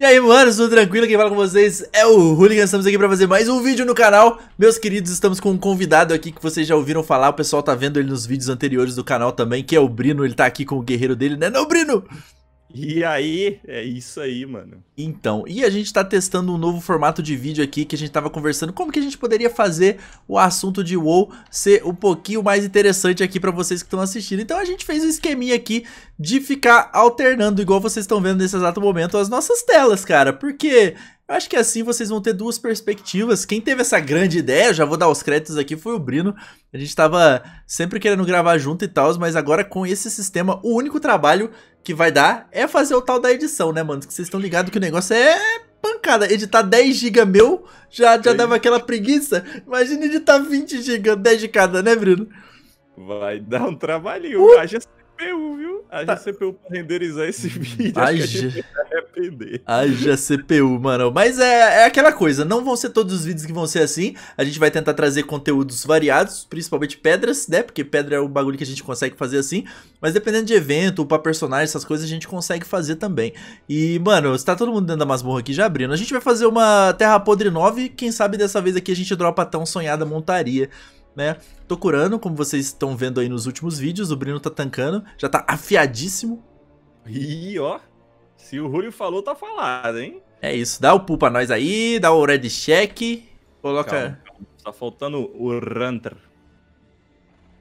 E aí, mano, tudo tranquilo? Quem fala com vocês é o Hooligan, estamos aqui pra fazer mais um vídeo no canal. Meus queridos, estamos com um convidado aqui que vocês já ouviram falar, o pessoal tá vendo ele nos vídeos anteriores do canal também, que é o Brino, ele tá aqui com o guerreiro dele, né não, Brino? E aí, é isso aí, mano. Então, e a gente tá testando um novo formato de vídeo aqui que a gente tava conversando, como que a gente poderia fazer o assunto de WoW ser um pouquinho mais interessante aqui pra vocês que estão assistindo. Então a gente fez um esqueminha aqui de ficar alternando, igual vocês estão vendo nesse exato momento, as nossas telas, cara, porque... Eu acho que é assim vocês vão ter duas perspectivas. Quem teve essa grande ideia, já vou dar os créditos aqui, foi o Brino. A gente tava sempre querendo gravar junto e tal, mas agora com esse sistema, o único trabalho que vai dar é fazer o tal da edição, né, mano? Que vocês estão ligados que o negócio é pancada. Editar 10 GB meu já, já dava aquela preguiça. Imagina editar 20 GB, 10 de cada, né, Bruno? Vai dar um trabalhinho. Uh! Haja CPU, viu? Haja tá. CPU pra renderizar esse vídeo. Haja... Haja CPU, mano. Mas é, é aquela coisa, não vão ser todos os vídeos que vão ser assim. A gente vai tentar trazer conteúdos variados, principalmente pedras, né? Porque pedra é o bagulho que a gente consegue fazer assim. Mas dependendo de evento, pra personagem, essas coisas, a gente consegue fazer também. E, mano, está todo mundo dentro da masmorra aqui já abrindo. A gente vai fazer uma Terra Podre 9, quem sabe dessa vez aqui a gente dropa a tão sonhada montaria né? Tô curando, como vocês estão vendo aí nos últimos vídeos, o bruno tá tancando, já tá afiadíssimo. E ó, se o Rúlio falou, tá falado, hein? É isso, dá o pull pra nós aí, dá o red check, coloca... Calma, calma. Tá faltando o Runter.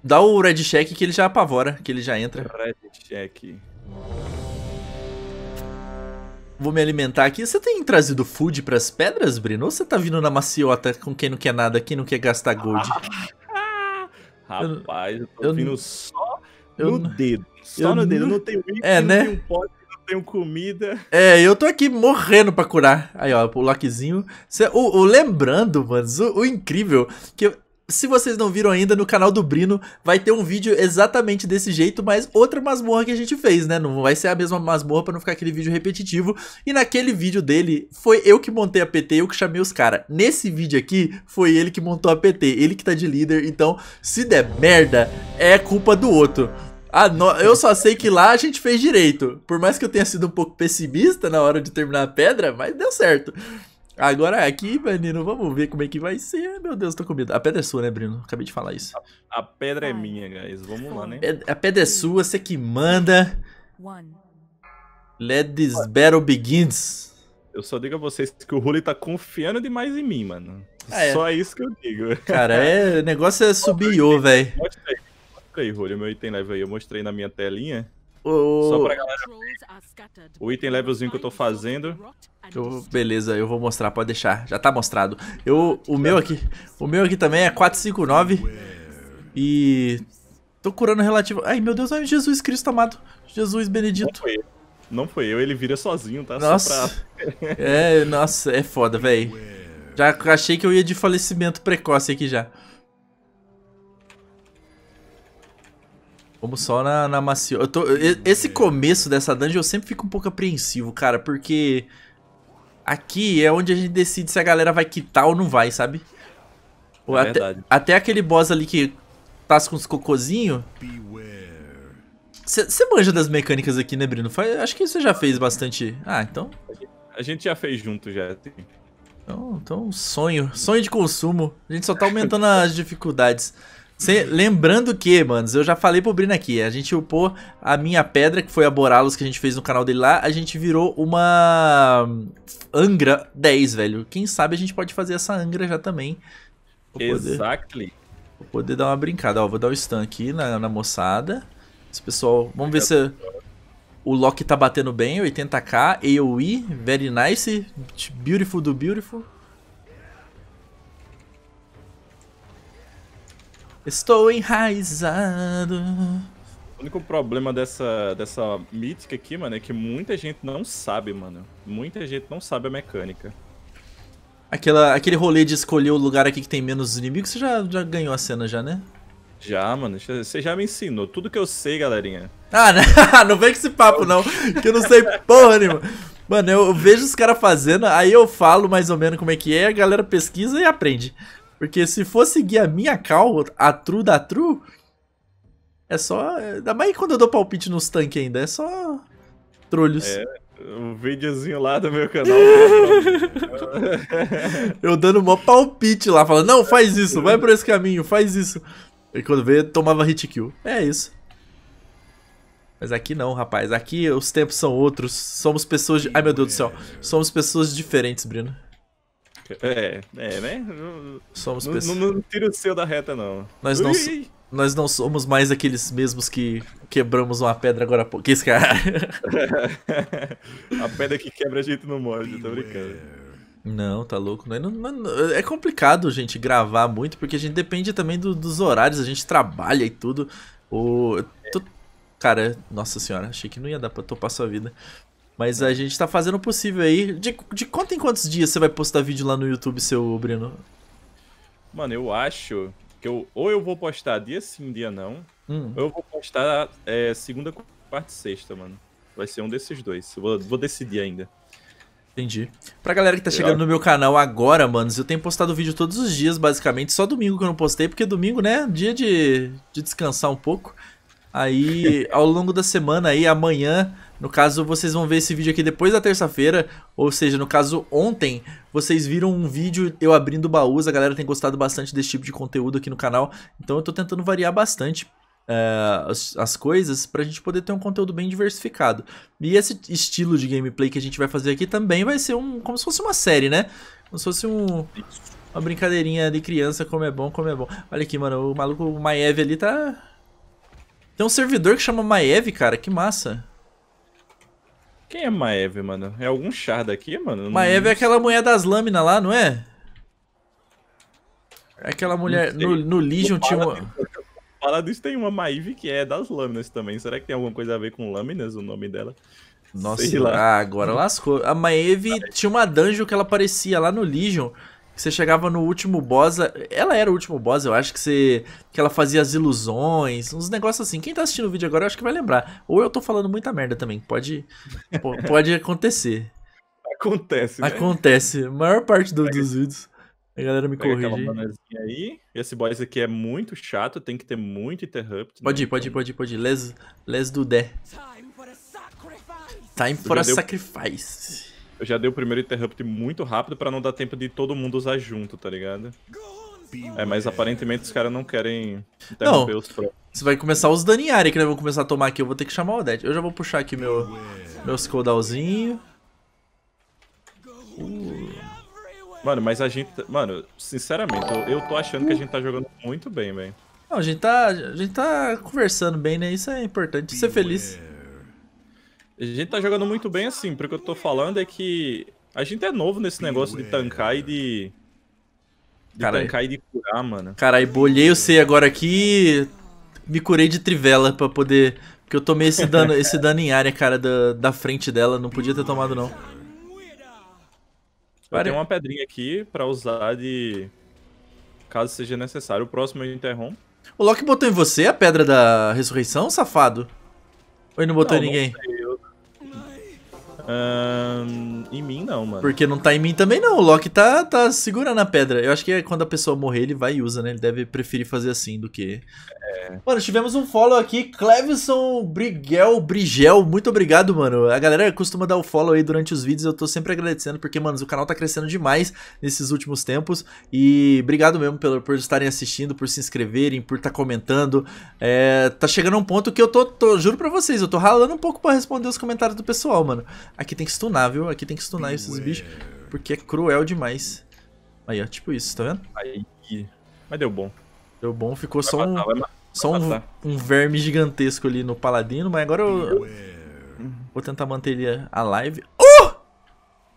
Dá o red check que ele já apavora, que ele já entra. Red check. Vou me alimentar aqui. Você tem trazido food pras pedras, Brino? Ou você tá vindo na maciota com quem não quer nada, quem não quer gastar gold? Rapaz, eu tô eu, vindo só eu, no dedo. Só no dedo. Eu não tenho item, é, né? não tenho pote, não tenho comida. É, eu tô aqui morrendo pra curar. Aí, ó, o lockzinho. Cê, o, o, lembrando, mano, o, o incrível, que eu, se vocês não viram ainda, no canal do Brino vai ter um vídeo exatamente desse jeito, mas outra masmorra que a gente fez, né? Não vai ser a mesma masmorra pra não ficar aquele vídeo repetitivo. E naquele vídeo dele, foi eu que montei a PT, eu que chamei os caras. Nesse vídeo aqui, foi ele que montou a PT, ele que tá de líder. Então, se der merda, é culpa do outro. Ah, no... eu só sei que lá a gente fez direito. Por mais que eu tenha sido um pouco pessimista na hora de terminar a pedra, mas deu certo. Agora é aqui, menino, vamos ver como é que vai ser. Meu Deus, tô com medo. A pedra é sua, né, Bruno? Acabei de falar isso. A, a pedra é minha, guys. Vamos lá, né? É, a pedra é sua, você que manda. Let this battle begins. Eu só digo a vocês que o Rully tá confiando demais em mim, mano. Ah, é. Só isso que eu digo. Cara, é, o negócio é subir velho. Aí, mostrei, Rully, meu item level aí. Eu mostrei na minha telinha. O... Só pra galera. O item levelzinho que eu tô fazendo. Eu, beleza, eu vou mostrar, pode deixar. Já tá mostrado. Eu, o meu aqui. O meu aqui também é 459. E. Tô curando relativo. Ai, meu Deus, ai, Jesus Cristo amado. Jesus Benedito. Não foi, não foi eu, ele vira sozinho, tá? Nossa. Pra... é, nossa, é foda, velho. Já achei que eu ia de falecimento precoce aqui já. Vamos só na, na macio. Eu tô, esse começo dessa dungeon eu sempre fico um pouco apreensivo, cara, porque aqui é onde a gente decide se a galera vai quitar ou não vai, sabe? É até, até aquele boss ali que tá com os cocozinho. Você manja das mecânicas aqui, né, Bruno? acho que você já fez bastante. Ah, então. A gente já fez junto já. Então, então sonho. Sonho de consumo. A gente só tá aumentando as dificuldades. Cê, lembrando que, manos, eu já falei pro Brina aqui, a gente upou a minha pedra, que foi a Boralos que a gente fez no canal dele lá, a gente virou uma Angra 10, velho. Quem sabe a gente pode fazer essa Angra já também. poder, exactly. Vou poder dar uma brincada, ó, vou dar o um stun aqui na, na moçada. Esse pessoal, vamos ver se o Loki tá batendo bem, 80k, AoE, very nice, beautiful do beautiful. Estou enraizado. O único problema dessa, dessa mítica aqui, mano, é que muita gente não sabe, mano. Muita gente não sabe a mecânica. Aquela, aquele rolê de escolher o lugar aqui que tem menos inimigos, você já, já ganhou a cena já, né? Já, mano. Você já me ensinou tudo que eu sei, galerinha. Ah, né? não, vem com esse papo, não. Que eu não sei porra nenhuma. Mano, eu vejo os caras fazendo, aí eu falo mais ou menos como é que é, a galera pesquisa e aprende. Porque se for seguir a minha cal, a true da true, é só. Ainda mais quando eu dou palpite nos tanques ainda, é só. Trolhos. É, um videozinho lá do meu canal. eu dando mó palpite lá, falando, não, faz isso, vai por esse caminho, faz isso. E quando veio tomava hit kill. É isso. Mas aqui não, rapaz. Aqui os tempos são outros. Somos pessoas. De... Ai meu Deus do céu. Somos pessoas diferentes, bruno é, é, né? Não, Somos pessoas. Não, não tira o seu da reta, não. Nós não, nós não somos mais aqueles mesmos que quebramos uma pedra agora há pouco. Que cara. a pedra que quebra a gente não morde, tá brincando. Não, tá louco. Né? Não, não, é complicado, gente, gravar muito, porque a gente depende também do, dos horários, a gente trabalha e tudo. O, tô, cara, nossa senhora, achei que não ia dar pra topar sua vida. Mas a gente tá fazendo o possível aí. De, de quanto em quantos dias você vai postar vídeo lá no YouTube, seu Breno? Mano, eu acho que eu, ou eu vou postar dia sim, dia não. Hum. Ou eu vou postar é, segunda, quarta e sexta, mano. Vai ser um desses dois. Eu vou, vou decidir ainda. Entendi. Pra galera que tá chegando no meu canal agora, manos, eu tenho postado vídeo todos os dias, basicamente. Só domingo que eu não postei, porque domingo, né? Dia de, de descansar um pouco. Aí, ao longo da semana aí, amanhã, no caso, vocês vão ver esse vídeo aqui depois da terça-feira, ou seja, no caso, ontem, vocês viram um vídeo eu abrindo baús, a galera tem gostado bastante desse tipo de conteúdo aqui no canal, então eu tô tentando variar bastante uh, as, as coisas pra gente poder ter um conteúdo bem diversificado. E esse estilo de gameplay que a gente vai fazer aqui também vai ser um, como se fosse uma série, né? Como se fosse um... Uma brincadeirinha de criança, como é bom, como é bom. Olha aqui, mano, o maluco, Maiev Maev ali tá tem um servidor que chama Maev, cara, que massa. Quem é Maev, mano? É algum char daqui, mano? Maev é aquela mulher das lâminas lá, não é? É aquela mulher. No, no Legion tinha uma. Falar disso, tem uma Maeve que é das lâminas também. Será que tem alguma coisa a ver com lâminas o nome dela? Nossa, lá. Ah, agora lascou. A Maeve tá tinha uma dungeon que ela aparecia lá no Legion você chegava no último boss. Ela era o último boss, eu acho que você. Que ela fazia as ilusões, uns negócios assim. Quem tá assistindo o vídeo agora, eu acho que vai lembrar. Ou eu tô falando muita merda também. Pode, pode acontecer. Acontece, né? Acontece. A maior parte do, dos vídeos. A galera me corrige. aí. Esse boss aqui é muito chato, tem que ter muito interrupt. Pode né? ir, pode ir, então pode ir, pode ir. Les, les do dé. Time for a sacrifice. Time for a deu... sacrifice. Eu já dei o primeiro interrupt muito rápido pra não dar tempo de todo mundo usar junto, tá ligado? É, mas aparentemente os caras não querem interromper não, os pro. Você vai começar os Daniari que eles vão começar a tomar aqui. Eu vou ter que chamar o Odette. Eu já vou puxar aqui meu, meu Skodalzinho. Uh. Mano, mas a gente. Mano, sinceramente, eu, eu tô achando que a gente tá jogando muito bem, velho. Não, a gente tá. A gente tá conversando bem, né? Isso é importante, ser feliz. A gente tá jogando muito bem assim, porque eu tô falando é que a gente é novo nesse negócio de tancar e de. De Carai. tancar e de curar, mano. Carai, bolhei o C agora aqui. Me curei de trivela pra poder. Porque eu tomei esse dano, esse dano em área, cara, da, da frente dela. Não podia ter tomado, não. Tem uma pedrinha aqui pra usar de. Caso seja necessário. O próximo eu interrompo. O Loki botou em você a pedra da ressurreição, safado? Ou ele não botou não, em ninguém? Não sei em mim não, mano. Porque não tá em mim também não. O Loki tá, tá segurando a pedra. Eu acho que é quando a pessoa morrer, ele vai e usa, né? Ele deve preferir fazer assim do que Mano, tivemos um follow aqui, Clevison Briguel Brigel, muito obrigado, mano. A galera costuma dar o follow aí durante os vídeos, eu tô sempre agradecendo, porque, mano, o canal tá crescendo demais nesses últimos tempos. E obrigado mesmo pelo, por estarem assistindo, por se inscreverem, por estar tá comentando. É, tá chegando a um ponto que eu tô, tô, juro pra vocês, eu tô ralando um pouco pra responder os comentários do pessoal, mano. Aqui tem que stunar, viu? Aqui tem que stunar esses bichos, porque é cruel demais. Aí, ó, tipo isso, tá vendo? Aí. Mas deu bom. Deu bom, ficou vai só matar, um. Só um, ah, tá. um verme gigantesco ali no paladino, mas agora eu. Vou tentar manter ele a live. Uh!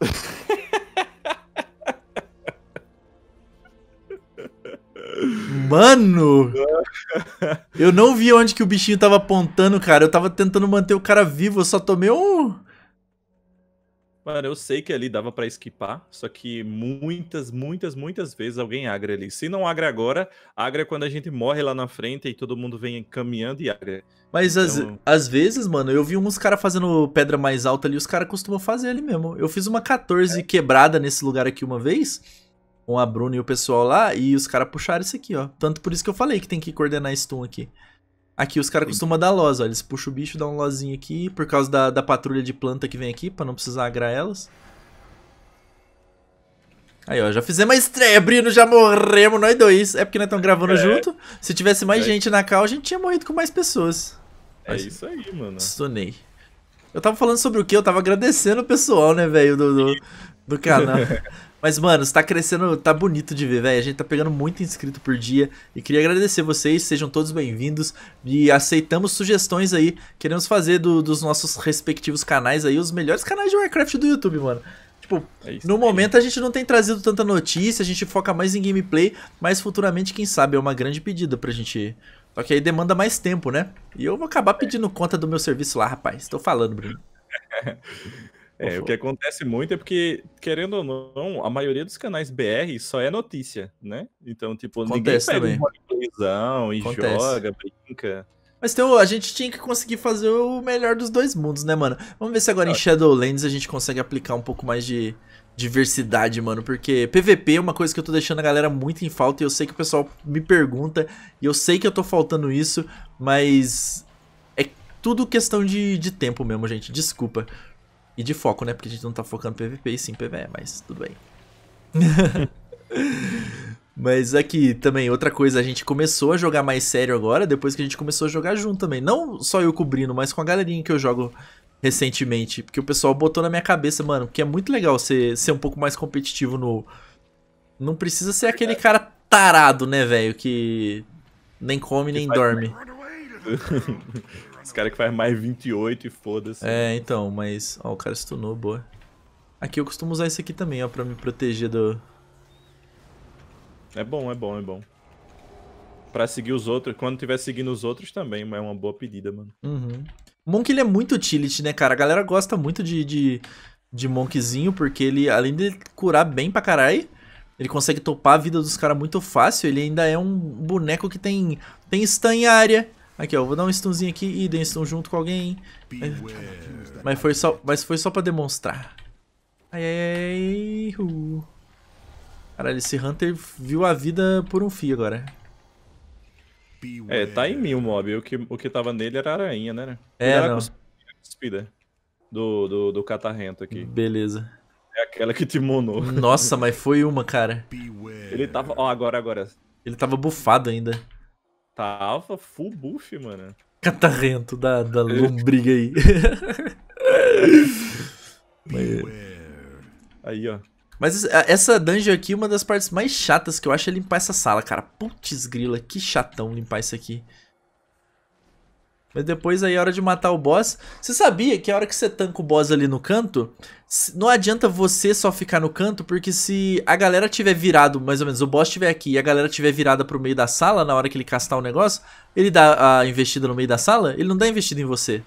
Mano! Eu não vi onde que o bichinho tava apontando, cara. Eu tava tentando manter o cara vivo, eu só tomei um. Mano, eu sei que ali dava para esquipar, só que muitas, muitas, muitas vezes alguém agra ali. Se não agra agora, agra quando a gente morre lá na frente e todo mundo vem caminhando e agra. Mas às então vezes, mano, eu vi uns caras fazendo pedra mais alta ali, os caras costumam fazer ali mesmo. Eu fiz uma 14 é. quebrada nesse lugar aqui uma vez, com a Bruna e o pessoal lá, e os caras puxaram isso aqui, ó. Tanto por isso que eu falei que tem que coordenar stun aqui. Aqui os caras costumam dar loz, ó. Eles puxam o bicho, dá um lozinho aqui, por causa da, da patrulha de planta que vem aqui, pra não precisar agrar elas. Aí, ó, já fizemos a estreia, Bruno já morremos nós dois. É porque nós estamos gravando é. junto. Se tivesse mais é. gente na cal, a gente tinha morrido com mais pessoas. É Mas, isso aí, mano. Stonei. Eu tava falando sobre o quê? Eu tava agradecendo o pessoal, né, velho, do, do, do canal. Mas, mano, está crescendo, tá bonito de ver, velho. A gente tá pegando muito inscrito por dia. E queria agradecer vocês, sejam todos bem-vindos. E aceitamos sugestões aí. Queremos fazer do, dos nossos respectivos canais aí os melhores canais de Warcraft do YouTube, mano. Tipo, é no momento a gente não tem trazido tanta notícia, a gente foca mais em gameplay, mas futuramente, quem sabe, é uma grande pedida pra gente. Só que aí demanda mais tempo, né? E eu vou acabar é. pedindo conta do meu serviço lá, rapaz. Tô falando, Bruno. É, o que acontece muito é porque, querendo ou não, a maioria dos canais BR só é notícia, né? Então, tipo, acontece ninguém pega também. televisão e acontece. joga, brinca. Mas então, a gente tinha que conseguir fazer o melhor dos dois mundos, né, mano? Vamos ver se agora claro. em Shadowlands a gente consegue aplicar um pouco mais de diversidade, mano. Porque PVP é uma coisa que eu tô deixando a galera muito em falta e eu sei que o pessoal me pergunta e eu sei que eu tô faltando isso, mas... é Tudo questão de, de tempo mesmo, gente. Desculpa. E de foco, né? Porque a gente não tá focando PVP e sim PVE, mas tudo bem. mas aqui também, outra coisa, a gente começou a jogar mais sério agora, depois que a gente começou a jogar junto também. Não só eu cobrindo, mas com a galerinha que eu jogo recentemente. Porque o pessoal botou na minha cabeça, mano, que é muito legal ser, ser um pouco mais competitivo no. Não precisa ser aquele cara tarado, né, velho? Que nem come nem dorme. cara que faz mais 28 e foda-se. É, então, mas... Ó, o cara stunou, boa. Aqui eu costumo usar isso aqui também, ó, pra me proteger do... É bom, é bom, é bom. Pra seguir os outros, quando tiver seguindo os outros também, é uma boa pedida, mano. Uhum. Monk, ele é muito utility, né, cara? A galera gosta muito de, de, de Monkzinho, porque ele, além de curar bem pra caralho, ele consegue topar a vida dos caras muito fácil, ele ainda é um boneco que tem, tem stun em área, Aqui, ó, vou dar um stunzinho aqui e dei um stun junto com alguém. Mas foi só, mas foi só pra demonstrar. Ai, ai, ai. Uh. Caralho, esse Hunter viu a vida por um fio agora. É, tá em mil mob. O que, o que tava nele era aranha, né? É, era não. Cuspida é. do, do, do catarrento aqui. Beleza. É aquela que te monou. Nossa, mas foi uma, cara. Ele tava... Ó, agora, agora. Ele tava bufado ainda. Tava full buff, mano. Catarrento da, da é. lombriga aí. aí, ó. Mas essa dungeon aqui, é uma das partes mais chatas que eu acho é limpar essa sala, cara. Putz grila, que chatão limpar isso aqui. Mas depois aí a hora de matar o boss. Você sabia que a hora que você tanca o boss ali no canto, não adianta você só ficar no canto, porque se a galera tiver virado, mais ou menos, o boss estiver aqui e a galera tiver virada pro meio da sala na hora que ele castar o um negócio, ele dá a investida no meio da sala, ele não dá investida em você.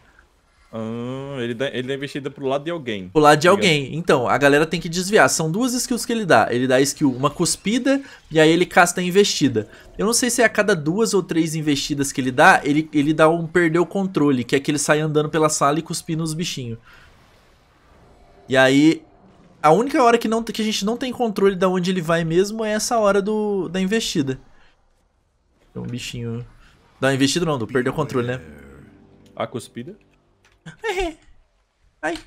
Ah, ele, dá, ele dá investida pro lado de alguém. Pro lado de tá alguém. Então, a galera tem que desviar. São duas skills que ele dá. Ele dá skill, uma cuspida, e aí ele casta a investida. Eu não sei se é a cada duas ou três investidas que ele dá, ele, ele dá um perder o controle, que é que ele sai andando pela sala e cuspindo os bichinhos. E aí, a única hora que, não, que a gente não tem controle de onde ele vai mesmo é essa hora do, da investida. Então, um bichinho... Da investida não, do perder o controle, né? A cuspida? Errei. É. Ai.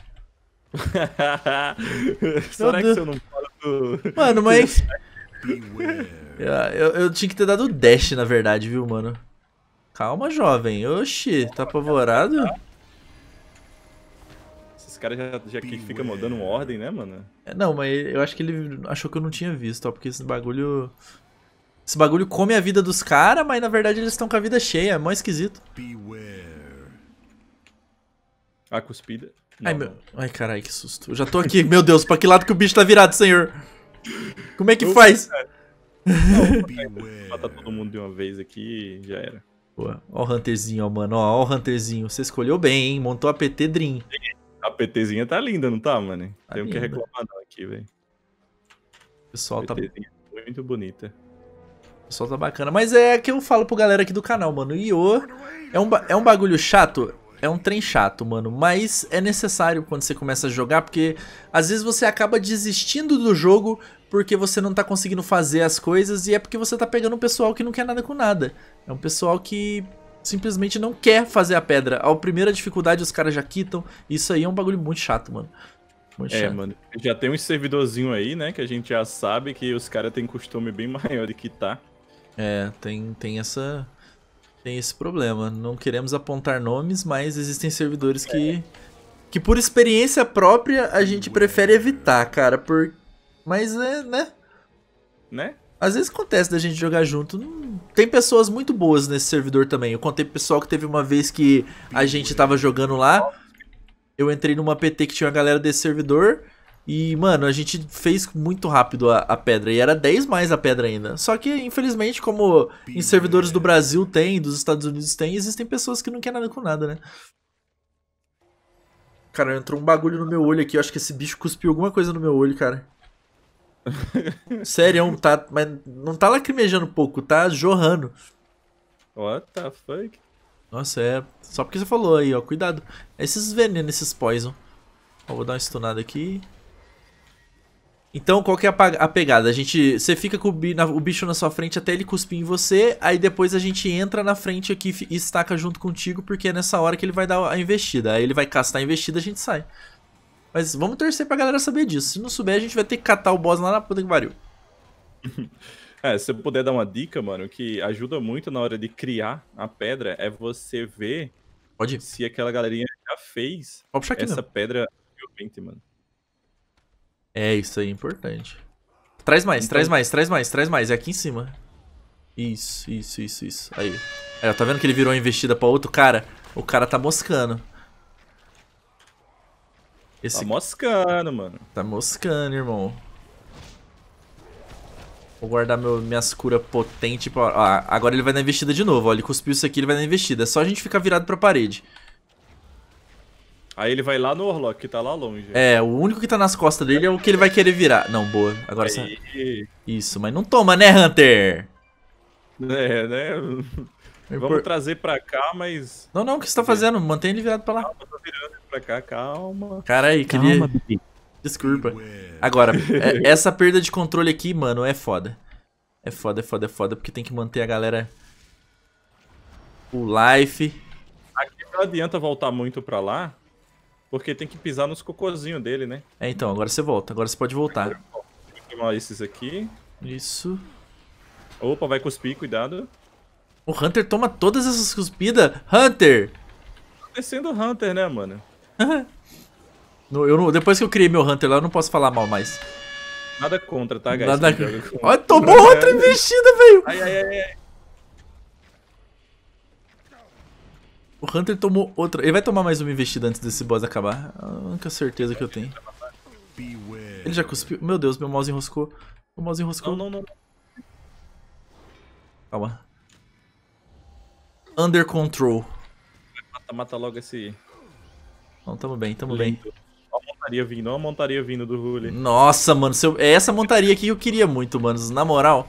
Será que se eu não falo do... Mano, mas... Ah, eu, eu tinha que ter dado o dash, na verdade, viu, mano? Calma, jovem. Oxi, tá apavorado? Esses caras já, já que fica mandando ordem, né, mano? É, não, mas eu acho que ele achou que eu não tinha visto, ó, porque esse bagulho... Esse bagulho come a vida dos caras, mas na verdade eles estão com a vida cheia, é mó esquisito. Beware. A cuspida. Não, Ai, meu... Ai, carai, que susto. Eu já tô aqui, meu Deus, pra que lado que o bicho tá virado, senhor? Como é que faz? Matar todo mundo é. de uma vez aqui e já era. Boa. Ó o Hunterzinho, ó, mano. Ó, ó o Hunterzinho. Você escolheu bem, hein? Montou a PT Dream. A PTzinha tá linda, não tá, mano? Tá Tem o que reclamar não aqui, velho. pessoal a PTzinha tá... É muito bonita. O pessoal tá bacana. Mas é que eu falo pro galera aqui do canal, mano. Iô. é um, ba... é um bagulho chato é um trem chato, mano. Mas é necessário quando você começa a jogar, porque às vezes você acaba desistindo do jogo porque você não tá conseguindo fazer as coisas e é porque você tá pegando um pessoal que não quer nada com nada. É um pessoal que simplesmente não quer fazer a pedra. A primeira dificuldade os caras já quitam. Isso aí é um bagulho muito chato, mano. Muito é, chato. mano. Já tem um servidorzinho aí, né? Que a gente já sabe que os caras têm costume bem maior de quitar. É, tem, tem essa, tem esse problema. Não queremos apontar nomes, mas existem servidores que. É. Que por experiência própria a gente prefere evitar, cara, por. Mas é, né? Né? Às vezes acontece da gente jogar junto. Tem pessoas muito boas nesse servidor também. Eu contei pro pessoal que teve uma vez que a gente tava jogando lá. Eu entrei numa PT que tinha uma galera desse servidor. E, mano, a gente fez muito rápido a, a, pedra. E era 10 mais a pedra ainda. Só que, infelizmente, como em servidores do Brasil tem, dos Estados Unidos tem, existem pessoas que não querem nada com nada, né? Cara, entrou um bagulho no meu olho aqui. Eu acho que esse bicho cuspiu alguma coisa no meu olho, cara. Sério, é tá, mas não tá lacrimejando pouco, tá jorrando. What the fuck? Nossa, é. Só porque você falou aí, ó. Cuidado. Esses venenos, esses poison. Ó, vou dar uma stunada aqui. Então, qual que é a, pegada? A gente, você fica com o, bicho na sua frente até ele cuspir em você, aí depois a gente entra na frente aqui e estaca junto contigo, porque é nessa hora que ele vai dar a investida. Aí ele vai castar a investida, a gente sai. Mas vamos torcer pra galera saber disso. Se não souber, a gente vai ter que catar o boss lá na puta que pariu. É, se eu puder dar uma dica, mano, que ajuda muito na hora de criar a pedra, é você ver se aquela galerinha já fez essa mesmo. Né? pedra anteriormente, mano. É, isso aí é importante. Traz mais, então... traz mais, traz mais, traz mais. É aqui em cima. Isso, isso, isso, isso. Aí. É, tá vendo que ele virou uma investida pra outro? Cara, o cara tá moscando. Esse... Tá moscando, mano. Tá moscando, irmão. Vou guardar meu, minhas curas potentes. Pra... Ah, agora ele vai na investida de novo. Olha, ele cuspiu isso aqui, ele vai na investida. É só a gente ficar virado pra parede. Aí ele vai lá no Orlok, que tá lá longe. É, o único que tá nas costas dele é o que ele vai querer virar. Não, boa. Agora você... Isso, mas não toma, né, Hunter? É, né? É Vamos por... trazer pra cá, mas. Não, não, o que você tá fazendo? Mantém ele virado pra lá. Calma, tô virando ele pra cá, calma. Cara aí, queria. Calma, Desculpa. Agora, é, essa perda de controle aqui, mano, é foda. É foda, é foda, é foda, porque tem que manter a galera. O life. Aqui não adianta voltar muito pra lá, porque tem que pisar nos cocôzinhos dele, né? É, então, agora você volta. Agora você pode voltar. Vou queimar esses aqui. Isso. Opa, vai cuspir, cuidado. O Hunter toma todas essas cuspidas. Hunter! Tá sendo Hunter, né, mano? no, eu depois que eu criei meu Hunter lá, eu não posso falar mal mais. Nada contra, tá, guys? Nada... Olha, tomou outra investida, velho! Ai, ai, ai. O Hunter tomou outra. Ele vai tomar mais uma investida antes desse boss acabar. É a única certeza que eu tenho. Ele já cuspiu. Meu Deus, meu mouse enroscou. O mouse enroscou. Não, não, não. Calma. Under control. Mata, mata logo esse. Não, tamo bem, tamo Lindo. bem. Olha a montaria vindo, olha a montaria vindo do Hulk. Nossa, mano, eu... é essa montaria aqui que eu queria muito, mano. Na moral.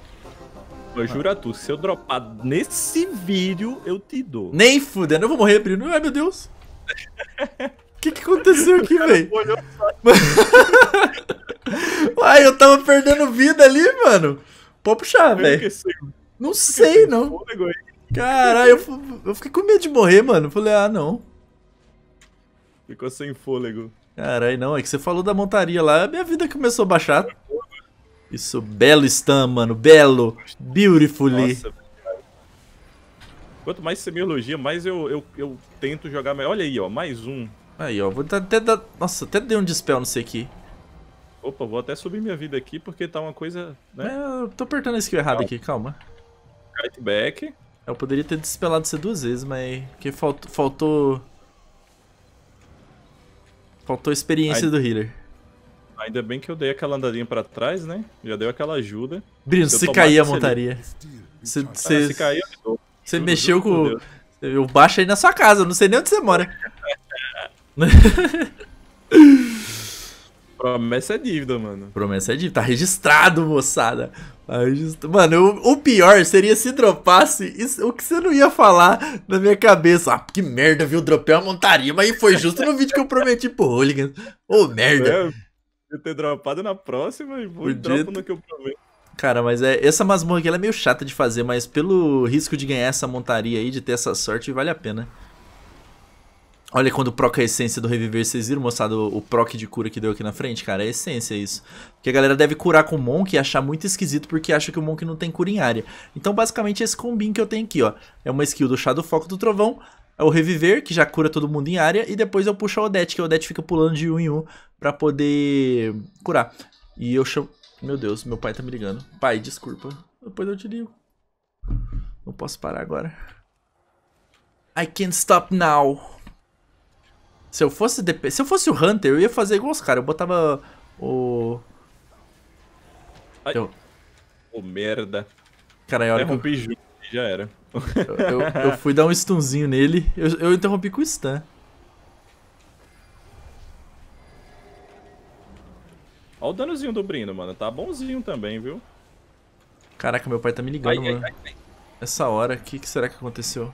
Juro, jura tu, se eu dropar nesse vídeo, eu te dou. Nem fudendo, eu vou morrer primeiro. Ai, meu Deus. O que, que aconteceu aqui, velho? Ai, eu tava perdendo vida ali, mano. Pode puxar, velho. Não sei, não. Caralho, eu, eu fiquei com medo de morrer, mano. Falei, ah, não. Ficou sem fôlego. Caralho, não. É que você falou da montaria lá, minha vida começou a baixar. Isso, belo está, mano. Belo. Beautifully. Nossa, Quanto mais você me elogia, mais eu, eu, eu tento jogar melhor. Olha aí, ó. Mais um. Aí, ó. Vou até dar... Nossa, até dei um dispel nisso aqui. Opa, vou até subir minha vida aqui, porque tá uma coisa... Né? É, eu tô apertando a skill errada aqui, calma. Kite back. Eu poderia ter dispelado você duas vezes, mas... Porque faltou... Faltou, experiência do healer. Ainda bem que eu dei aquela andadinha pra trás, né? Já deu aquela ajuda. Brino, se cair a montaria. Se, ah, se, se cair, Você mexeu com. Eu baixo aí na sua casa, não sei nem onde você mora. Promessa é dívida, mano. Promessa é dívida. Tá registrado, moçada. Tá mano, o, pior seria se dropasse isso, o que você não ia falar na minha cabeça. Ah, que merda, viu? Dropei uma montaria, mas foi justo no vídeo que eu prometi pro Hooligans. Ô, oh, merda. É. Podia ter dropado na próxima e vou Podia... dropo no que eu prometo. Cara, mas é, essa masmorra aqui ela é meio chata de fazer, mas pelo risco de ganhar essa montaria aí, de ter essa sorte, vale a pena. Olha quando proca é a essência do reviver, vocês viram, moçada, o, o proc de cura que deu aqui na frente? Cara, é essência isso. Porque a galera deve curar com o Monk e achar muito esquisito porque acha que o Monk não tem cura em área. Então, basicamente, esse combinho que eu tenho aqui, ó. É uma skill do Chá do Foco do Trovão, é o Reviver, que já cura todo mundo em área, e depois eu puxo a Odete, que a Odete fica pulando de um em um, para poder curar. E eu chamo. Meu Deus, meu pai tá me ligando. Pai, desculpa. Depois eu te ligo. Não posso parar agora. I can't stop now. Se eu fosse DP... se eu fosse o Hunter, eu ia fazer igual os caras. Eu botava o Ai. Eu... Oh, merda. Cara, eu interrompi junto e já era. eu, eu, eu, fui dar um stunzinho nele. Eu, eu interrompi com o stun. Olha o danozinho do Brino, mano. Tá bonzinho também, viu? Caraca, meu pai tá me ligando, ai, mano. Ai, ai, Essa hora, o que, que será que aconteceu?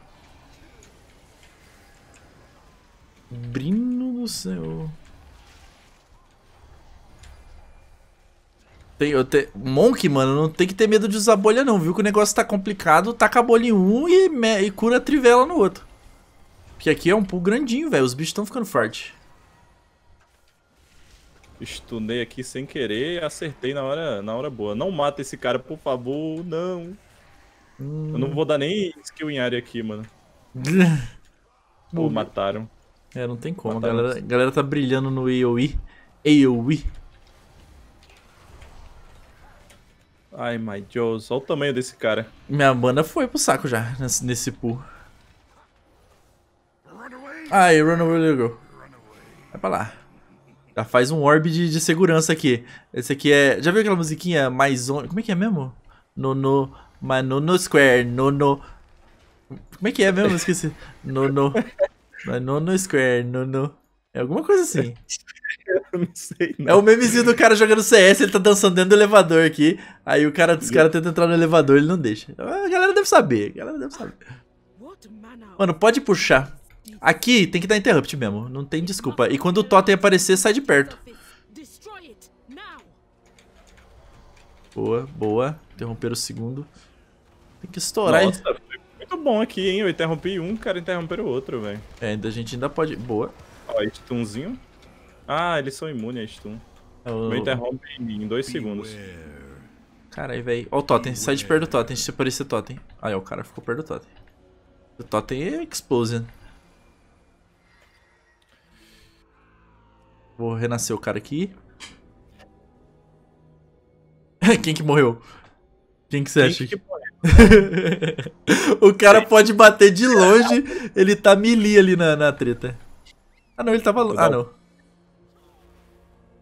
Brino do céu. Tem, eu te... Monk, mano, não tem que ter medo de usar bolha não, viu? Que o negócio tá complicado, taca a bolha em um e, me... e cura a trivela no outro. Porque aqui é um pool grandinho, velho. Os bichos estão ficando fortes. Estunei aqui sem querer e acertei na hora, na hora boa. Não mata esse cara, por favor, não. Hum. Eu não vou dar nem skill em área aqui, mano. Pô, mataram. É, não tem como. A galera, a galera tá brilhando no AoE. AoE. Ai, my Deus. Olha o tamanho desse cara. Minha banda foi pro saco já, nesse, nesse pool. Ai, Runaway Little Girl. Vai pra lá. Já faz um orb de, de, segurança aqui. Esse aqui é. Já viu aquela musiquinha mais on... Como é que é mesmo? No no. Mas no, no Square, no no. Como é que é mesmo? Esqueci. No no. Mas no no Square, no no. É alguma coisa assim. Eu não sei, não. É o memezinho do cara jogando CS, ele tá dançando dentro do elevador aqui. Aí o cara, os caras tenta entrar no elevador, ele não deixa. A galera deve saber, a galera deve saber. Mano, pode puxar. Aqui tem que dar interrupt mesmo, não tem desculpa. E quando o totem aparecer, sai de perto. Boa, boa. Interromper o segundo. Tem que estourar. Nossa, foi muito bom aqui, hein? Eu interrompi um, cara interromper o outro, velho. É, ainda a gente ainda pode... Boa. Ó, stunzinho. Ah, eles são imunes a stun. É Eu, interrompe em dois segundos. Caralho, velho. Ó o totem, sai de perto do totem, se aparecer totem. Aí, ó, o cara ficou perto do totem. O totem é explosion. Vou renascer o cara aqui. Quem que morreu? Quem que você Quem acha? Que o cara pode bater de longe, ele tá melee ali na, na treta. Ah não, ele tava... Ah não.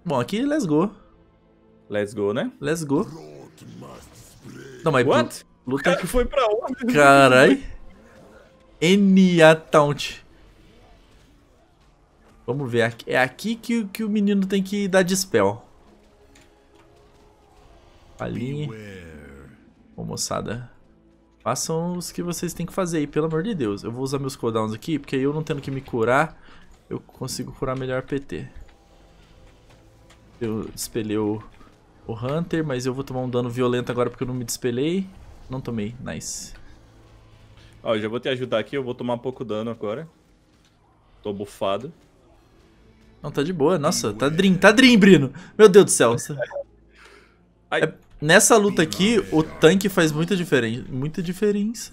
Bom, aqui let's go. Let's go, né? Let's go. Não, mas... What? Luta... O cara foi pra onde? Carai. N.A. Taunt. Vamos ver. É aqui que, que o menino tem que dar dispel. Ali. Ô, moçada. Façam os que vocês têm que fazer aí, pelo amor de Deus. Eu vou usar meus cooldowns aqui, porque aí eu não tendo que me curar, eu consigo curar melhor PT. Eu espelhei o, o Hunter, mas eu vou tomar um dano violento agora porque eu não me despelei. Não tomei, nice. Ó, eu já vou te ajudar aqui, eu vou tomar pouco dano agora. Tô bufado. Não, tá de boa. Nossa, tá dream, é. tá dream, Brino. Meu Deus do céu. É, nessa luta aqui, o tanque faz muita diferença. Muita diferença.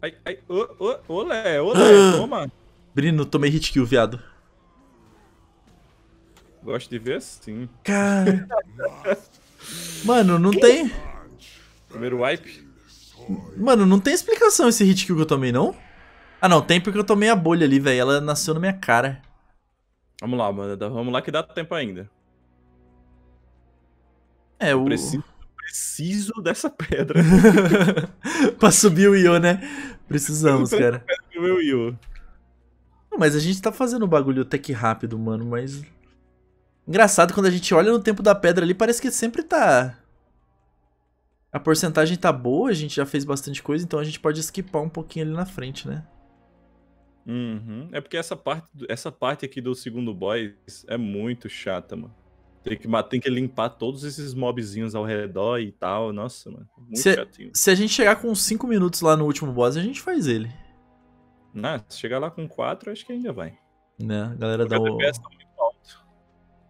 Ai, ai, ô, ô, olé, olé, toma. Brino, tomei hit kill, viado. Gosto de ver assim. Cara. Mano, não tem. Primeiro wipe. Mano, não tem explicação esse hit kill que eu tomei, não? Ah, não, tem porque eu tomei a bolha ali, velho. Ela nasceu na minha cara. Vamos lá, mano. Vamos lá que dá tempo ainda. É, o... preciso, preciso dessa pedra. pra subir o Io, né? Precisamos, cara. Pra subir o Io. Mas a gente tá fazendo um bagulho até que rápido, mano, mas... Engraçado, quando a gente olha no tempo da pedra ali, parece que sempre tá... A porcentagem tá boa, a gente já fez bastante coisa, então a gente pode esquipar um pouquinho ali na frente, né? Uhum. É porque essa parte, essa parte aqui do segundo boss é muito chata, mano. Tem que, tem que limpar todos esses mobzinhos ao redor e tal. Nossa, mano. Muito se, chatinho. Se a gente chegar com 5 minutos lá no último boss, a gente faz ele. Ah, se chegar lá com 4, acho que ainda vai. Né, galera dá dá o... DPS tá muito alto.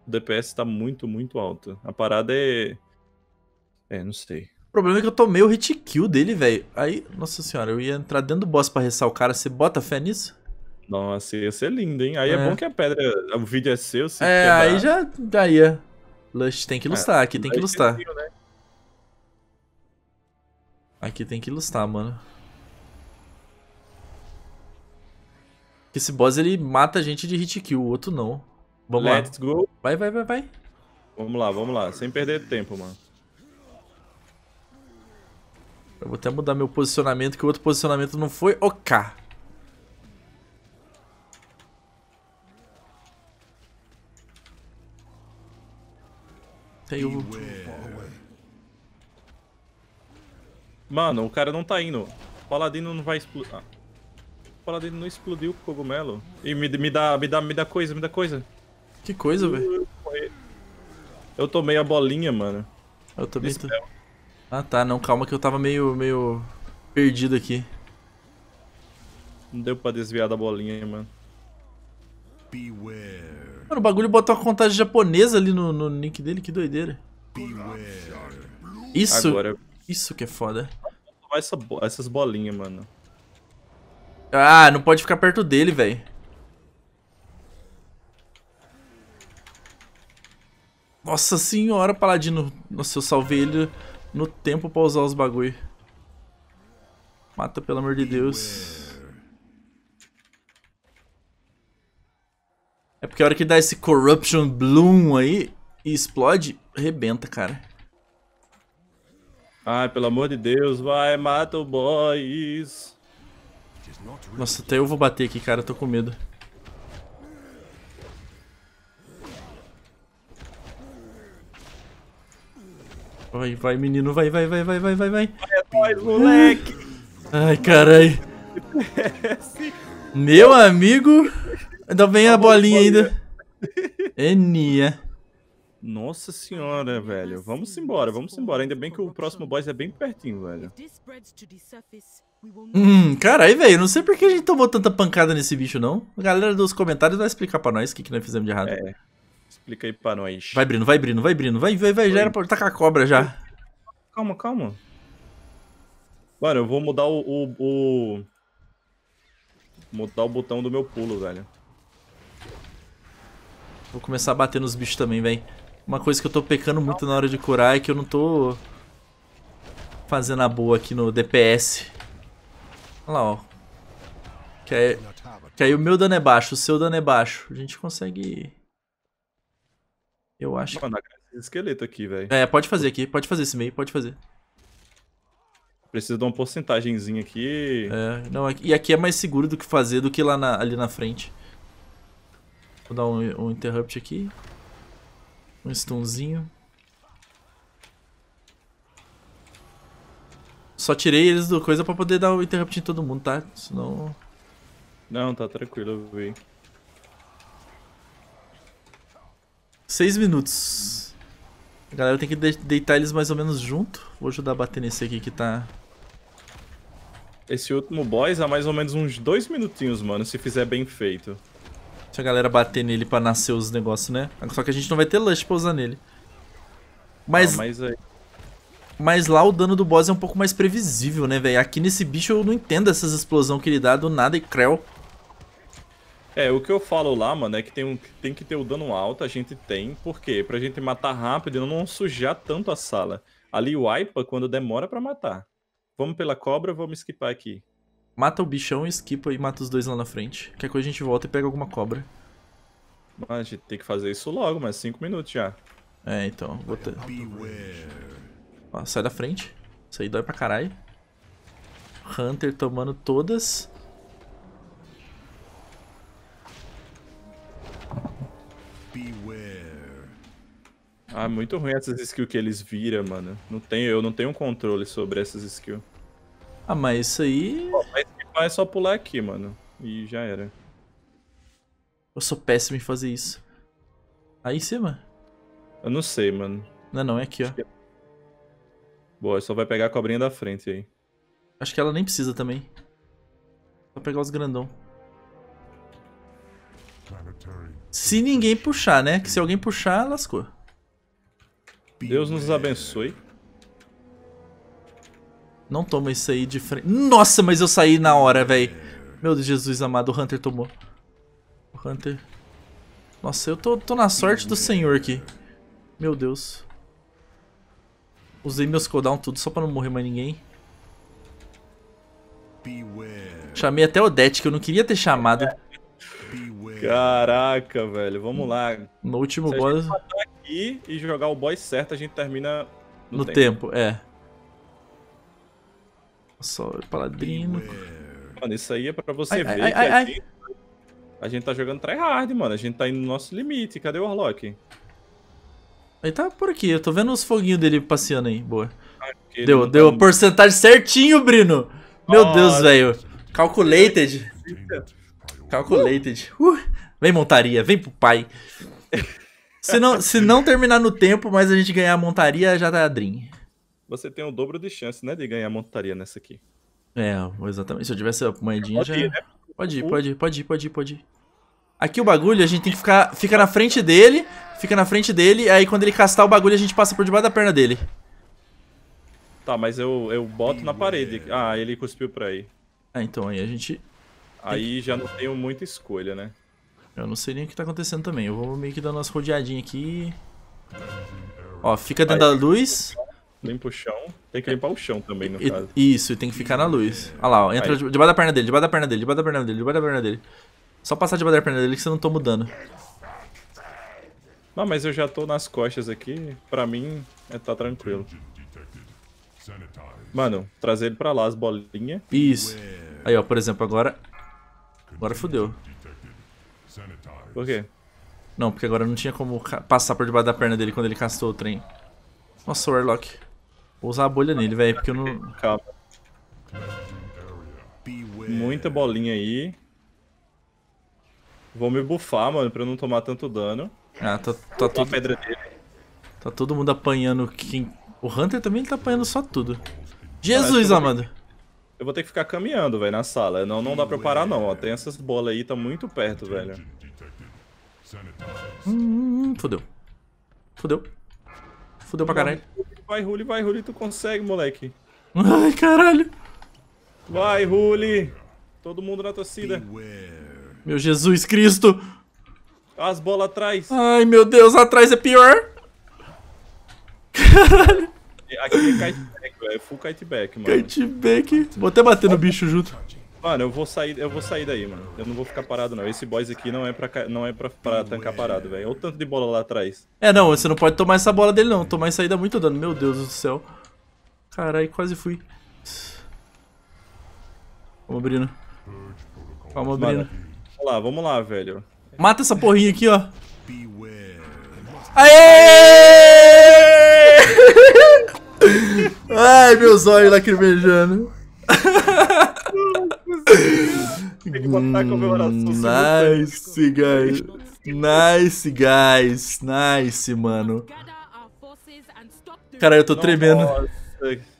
O DPS tá muito, muito alto. A parada é... É, não sei. O problema é que eu tomei o hit kill dele, velho. Aí, nossa senhora, eu ia entrar dentro do boss pra ressar o cara. Você bota fé nisso? Nossa, ia ser lindo, hein? Aí é, é bom que a pedra. O vídeo é seu, se É, quebrar. aí já. Daí é. Lush tem que é, ilustrar, aqui tem que ilustrar. Né? Aqui tem que ilustrar, mano. Esse boss ele mata a gente de hit kill, o outro não. Vamos Let's lá. go. Vai, vai, vai, vai. Vamos lá, vamos lá, sem perder tempo, mano. Eu vou até mudar meu posicionamento, que o outro posicionamento não foi OK. Mano, o cara não tá indo. O paladino não vai explodir. Ah. O paladino não explodiu com o cogumelo. E me, me, dá, me, dá, me dá coisa, me dá coisa. Que coisa, velho? Eu, eu tomei a bolinha, mano. Eu também tô... Ah tá, não, calma que eu tava meio, meio perdido aqui. Não deu pra desviar da bolinha, mano. Beware. Mano, o bagulho botou a contagem japonesa ali no, no nick dele, que doideira. Isso, Agora... isso que é foda. Essa, essas bolinhas, mano. Ah, não pode ficar perto dele, velho. Nossa senhora, paladino. Nossa, eu salvei ele no tempo pra usar os bagulho. Mata, pelo amor de Deus. É porque a hora que dá esse Corruption Bloom aí e explode, rebenta, cara. Ai, pelo amor de Deus, vai, mata o boys. Nossa, até eu vou bater aqui, cara, tô com medo. Vai, vai, menino, vai, vai, vai, vai, vai, vai, vai. Vai, é nós, moleque! Ai, carai. Meu amigo... Ainda bem a bolinha ainda. Enia. Nossa senhora, velho. Vamos embora, vamos embora. Ainda bem que o próximo boss é bem pertinho, velho. Hum, carai, velho. Não sei por que a gente tomou tanta pancada nesse bicho, não. A galera dos comentários vai explicar pra nós o que, que nós fizemos de errado. É. Explica aí pra nós. Vai, Brino, vai, Brino, vai, Brino. Vai, vai, vai. Já era pra tacar tá a cobra já. Calma, calma. Mano, eu vou mudar o, o, o... Mudar o botão do meu pulo, velho. Vou começar a bater nos bichos também, véi. Uma coisa que eu tô pecando muito na hora de curar é que eu não tô fazendo a boa aqui no DPS. Olha lá, ó. Que aí, que aí o meu dano é baixo, o seu dano é baixo. A gente consegue... Eu acho Mano, que... esqueleto aqui, velho. É, pode fazer aqui, pode fazer esse meio, pode fazer. Precisa dar uma porcentagemzinha aqui. É, não, e aqui é mais seguro do que fazer do que lá na, ali na frente. Vou dar um, um interrupt aqui. Um stunzinho. Só tirei eles do coisa pra poder dar o um interrupt em todo mundo, tá? Senão... Não, tá tranquilo, eu vi. Seis minutos. A galera tem que de deitar eles mais ou menos junto. Vou ajudar a bater nesse aqui que tá... Esse último boss há mais ou menos uns dois minutinhos, mano, se fizer bem feito. Se a galera bater nele pra nascer os negócios, né? Só que a gente não vai ter lush pra usar nele. Mas... Ah, mas, aí... mas lá o dano do boss é um pouco mais previsível, né, velho? Aqui nesse bicho eu não entendo essas explosão que ele dá do nada e creu. É, o que eu falo lá, mano, é que tem, um, tem que ter o dano alto, a gente tem, por quê? Pra gente matar rápido e não sujar tanto a sala. Ali o Aipa, quando demora para matar. Vamos pela cobra, vamos skipar aqui. Mata o bichão, esquipa e mata os dois lá na frente. É Qualquer coisa a gente volta e pega alguma cobra. Mas a gente tem que fazer isso logo, mas 5 minutos já. É, então. Vou ter... Ó, sai da frente. Isso aí dói pra caralho. Hunter tomando todas. Ah, é muito ruim essas skills que eles viram, mano. Não tenho, eu não tenho um controle sobre essas skills. Ah, mas isso aí. mas é só pular aqui, mano. E já era. Eu sou péssimo em fazer isso. Aí em cima? Eu não sei, mano. Não, não, é aqui, ó. É. Boa, só vai pegar a cobrinha da frente aí. Acho que ela nem precisa também. Só pegar os grandão. Se ninguém puxar, né? Que se alguém puxar, lascou. Deus nos abençoe. Não toma isso aí de frente. Nossa, mas eu saí na hora, velho. Meu Deus, Jesus amado, o Hunter tomou. O Hunter. Nossa, eu tô, tô na sorte do senhor aqui. Meu Deus. Usei meus cooldown tudo só pra não morrer mais ninguém. Chamei até Odette que eu não queria ter chamado. Caraca, velho. Vamos lá. No último boss... Se a gente boss... aqui e jogar o boss certo, a gente termina... No, no tempo. tempo, é só paladino. Mano, isso aí é pra você ai, ver ai, que ai, a, gente, a, gente, tá jogando tryhard, mano. A gente tá indo no nosso limite. Cadê o Warlock? Ele tá por aqui. Eu tô vendo os foguinhos dele passeando aí. Boa. Ah, deu, tá deu tá... a porcentagem certinho, Brino. Meu Deus, velho. Calculated. É Calculated. Uh. Uh. Vem montaria, vem pro pai. se, não, se não terminar no tempo, mas a gente ganhar a montaria, já tá a Dream você tem o dobro de chance, né, de ganhar montaria nessa aqui. É, exatamente. Se eu tivesse a moedinha pode já. Ir, né? Pode ir, pode ir, pode ir, pode ir, pode ir. Aqui o bagulho, a gente tem que ficar. Fica na frente dele, fica na frente dele, aí quando ele castar o bagulho, a gente passa por debaixo da perna dele. Tá, mas eu, eu boto na parede. Ah, ele cuspiu pra aí. Ah, então aí a gente. Aí já não tenho muita escolha, né? Eu não sei nem o que tá acontecendo também. Eu vou meio que dando umas rodeadinhas aqui. Ó, fica dentro aí. da luz. Limpa o chão. Tem que limpar o chão também, no e, caso. Isso, e tem que ficar na luz. Olha lá, ó, entra debaixo da perna dele, debaixo da perna dele, debaixo da perna dele, debaixo da perna dele. Só passar debaixo da perna dele que você não toma tá dano. Não, ah, mas eu já tô nas costas aqui, pra mim é tá tranquilo. Mano, trazer ele pra lá, as bolinhas. Isso. Aí, ó, por exemplo, agora... Agora fodeu. Por quê? Não, porque agora não tinha como passar por debaixo da perna dele quando ele castou o trem. Nossa, o Warlock. Vou usar a bolha nele, velho, porque eu não... Calma. Muita bolinha aí. Vou me bufar, mano, pra eu não tomar tanto dano. Ah, tá, tá tudo... pedra dele. Tá todo mundo apanhando quem... O Hunter também ele tá apanhando só tudo. Jesus, amado. Eu vou ter que ficar caminhando, velho, na sala. Não, não dá pra parar, não, ó. Tem essas bolas aí, tá muito perto, velho. Hum, hum, hum fodeu. Fodeu. Fodeu pra caralho. Vai, Ruli, vai, Ruli, tu consegue, moleque. Ai, caralho. Vai, Ruli. Todo mundo na torcida. Meu Jesus Cristo. As bolas atrás. Ai, meu Deus, atrás é pior. Caralho. Aqui é kiteback, é Full kiteback, mano. Kiteback. Vou até bater no bicho junto. Mano, eu vou sair, eu vou sair daí, mano. Eu não vou ficar parado, não. Esse boss aqui não é pra, não é pra, pra tancar parado, velho. Olha o tanto de bola lá atrás. É, não, você não pode tomar essa bola dele, não. Tomar isso aí dá muito dano, meu Deus do céu. Caralho, quase fui. Vamos, Brina. vamos Brina. Vamos lá, vamos lá, velho. Mata essa porrinha aqui, ó. Aê! Ai, meus olhos lacrimejando. Hum, nice, guys. Nice, guys. Nice, mano. Cara, eu tô tremendo.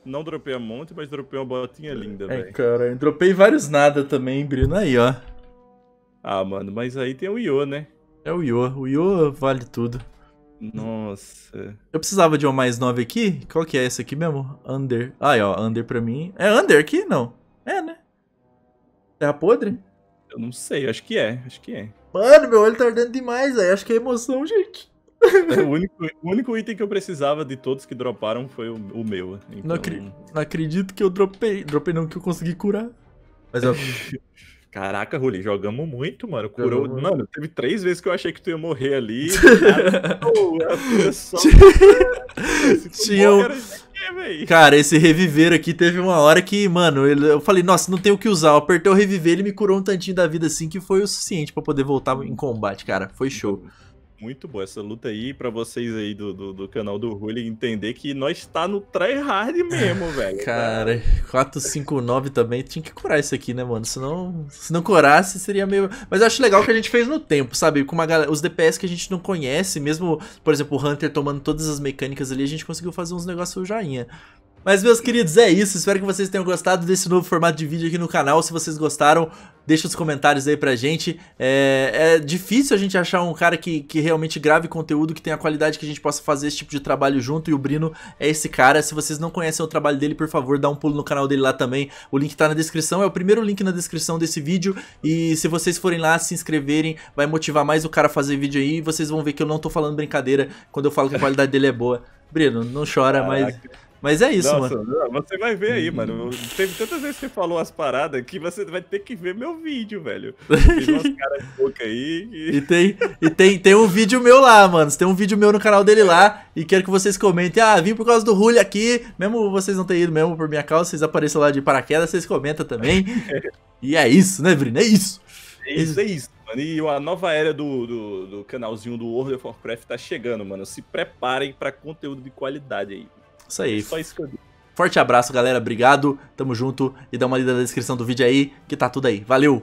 Não dropei a monte, mas dropei uma botinha linda, é, velho. É, cara, dropei vários nada também, Bruno. Aí, ó. Ah, mano, mas aí tem o Io, né? É o Io. O Io vale tudo. Nossa. Eu precisava de uma mais 9 aqui? Qual que é essa aqui mesmo? Under. Ah, ó, Under pra mim. É Under aqui? Não. É, né? Terra é podre? Eu não sei, acho que é, acho que é. Mano, meu olho tá ardendo demais, aí acho que é emoção, gente. É, o, único, o único item que eu precisava de todos que droparam foi o, o meu. Então... Não, acri... não, acredito que eu dropei. Dropei não, que eu consegui curar. Mas eu... Caraca, Ruli, jogamos muito, mano. Curou. Jogamos. Mano, teve três vezes que eu achei que tu ia morrer ali. Cara, só... Tinha velho? Cara, esse reviver aqui teve uma hora que, mano, eu falei, nossa, não tem o que usar. Eu apertei o reviver, ele me curou um tantinho da vida assim, que foi o suficiente para poder voltar em combate, cara. Foi show muito boa essa luta aí para vocês aí do, do, do, canal do Hulk entender que nós tá no tryhard mesmo, velho. Tá? Cara, 459 também, tinha que curar isso aqui, né, mano? Senão, se não curasse, seria meio. Mas eu acho legal que a gente fez no tempo, sabe? Com uma galera, os DPS que a gente não conhece, mesmo, por exemplo, o Hunter tomando todas as mecânicas ali, a gente conseguiu fazer uns negócios joinha. Mas meus queridos, é isso. Espero que vocês tenham gostado desse novo formato de vídeo aqui no canal. Se vocês gostaram, deixa os comentários aí pra gente. É, é difícil a gente achar um cara que, que realmente grave conteúdo, que tenha a qualidade que a gente possa fazer esse tipo de trabalho junto. E o Brino é esse cara. Se vocês não conhecem o trabalho dele, por favor, dá um pulo no canal dele lá também. O link tá na descrição, é o primeiro link na descrição desse vídeo. E se vocês forem lá, se inscreverem, vai motivar mais o cara a fazer vídeo aí. E vocês vão ver que eu não tô falando brincadeira quando eu falo que a qualidade dele é boa. Brino, não chora, Caraca. mas... Mas é isso, Nossa, mano. Você vai ver aí, uhum. mano. Teve tantas vezes que você falou as paradas que você vai ter que ver meu vídeo, velho. Tem umas caras de boca aí. E... e, tem, e tem, tem um vídeo meu lá, mano. Tem um vídeo meu no canal dele lá. E quero que vocês comentem. Ah, vim por causa do Hulk aqui. Mesmo vocês não terem ido mesmo por minha causa, vocês apareçam lá de paraquedas, vocês comentam também. e é isso, né, Brino? É isso. É isso, é isso. Mano, e a nova era do, do, do canalzinho do World of Warcraft tá chegando, mano. Se preparem para conteúdo de qualidade aí. Isso aí. Só isso que eu digo. Forte abraço, galera. Obrigado. Tamo junto. E dá uma lida na descrição do vídeo aí, que tá tudo aí. Valeu!